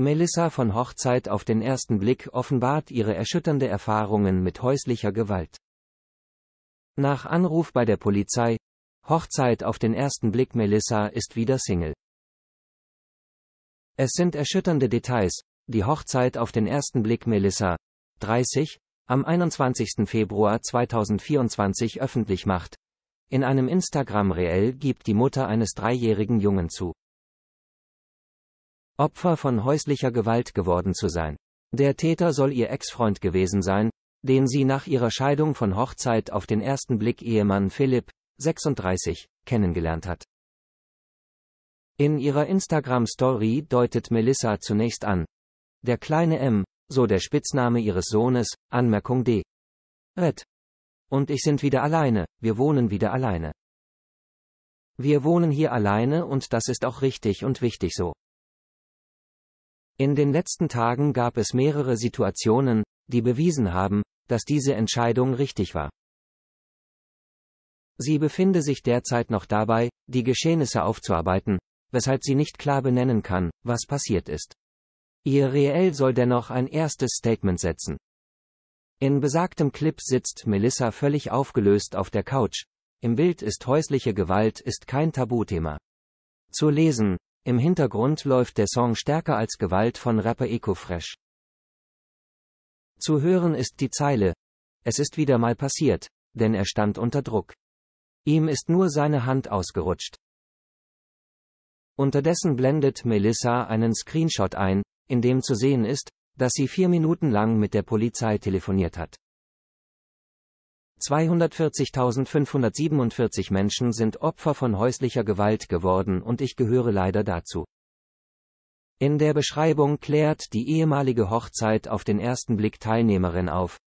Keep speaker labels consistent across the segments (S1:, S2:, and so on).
S1: Melissa von Hochzeit auf den ersten Blick offenbart ihre erschütternde Erfahrungen mit häuslicher Gewalt. Nach Anruf bei der Polizei, Hochzeit auf den ersten Blick Melissa ist wieder Single. Es sind erschütternde Details, die Hochzeit auf den ersten Blick Melissa, 30, am 21. Februar 2024 öffentlich macht. In einem Instagram-Reel gibt die Mutter eines dreijährigen Jungen zu. Opfer von häuslicher Gewalt geworden zu sein. Der Täter soll ihr Ex-Freund gewesen sein, den sie nach ihrer Scheidung von Hochzeit auf den ersten Blick Ehemann Philipp, 36, kennengelernt hat. In ihrer Instagram-Story deutet Melissa zunächst an. Der kleine M, so der Spitzname ihres Sohnes, Anmerkung D. Red. Und ich sind wieder alleine, wir wohnen wieder alleine. Wir wohnen hier alleine und das ist auch richtig und wichtig so. In den letzten Tagen gab es mehrere Situationen, die bewiesen haben, dass diese Entscheidung richtig war. Sie befinde sich derzeit noch dabei, die Geschehnisse aufzuarbeiten, weshalb sie nicht klar benennen kann, was passiert ist. Ihr Reel soll dennoch ein erstes Statement setzen. In besagtem Clip sitzt Melissa völlig aufgelöst auf der Couch. Im Bild ist häusliche Gewalt ist kein Tabuthema. Zu lesen, im Hintergrund läuft der Song Stärker als Gewalt von Rapper Ecofresh. Zu hören ist die Zeile. Es ist wieder mal passiert, denn er stand unter Druck. Ihm ist nur seine Hand ausgerutscht. Unterdessen blendet Melissa einen Screenshot ein, in dem zu sehen ist, dass sie vier Minuten lang mit der Polizei telefoniert hat. 240.547 Menschen sind Opfer von häuslicher Gewalt geworden und ich gehöre leider dazu. In der Beschreibung klärt die ehemalige Hochzeit auf den ersten Blick Teilnehmerin auf.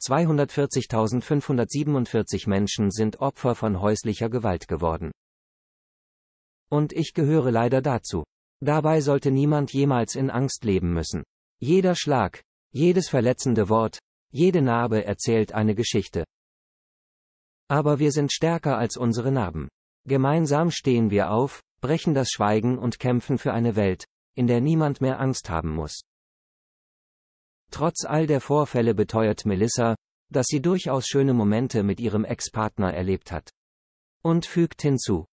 S1: 240.547 Menschen sind Opfer von häuslicher Gewalt geworden. Und ich gehöre leider dazu. Dabei sollte niemand jemals in Angst leben müssen. Jeder Schlag, jedes verletzende Wort, jede Narbe erzählt eine Geschichte. Aber wir sind stärker als unsere Narben. Gemeinsam stehen wir auf, brechen das Schweigen und kämpfen für eine Welt, in der niemand mehr Angst haben muss. Trotz all der Vorfälle beteuert Melissa, dass sie durchaus schöne Momente mit ihrem Ex-Partner erlebt hat. Und fügt hinzu.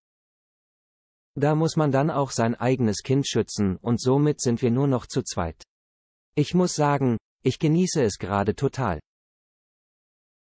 S1: Da muss man dann auch sein eigenes Kind schützen und somit sind wir nur noch zu zweit. Ich muss sagen, ich genieße es gerade total.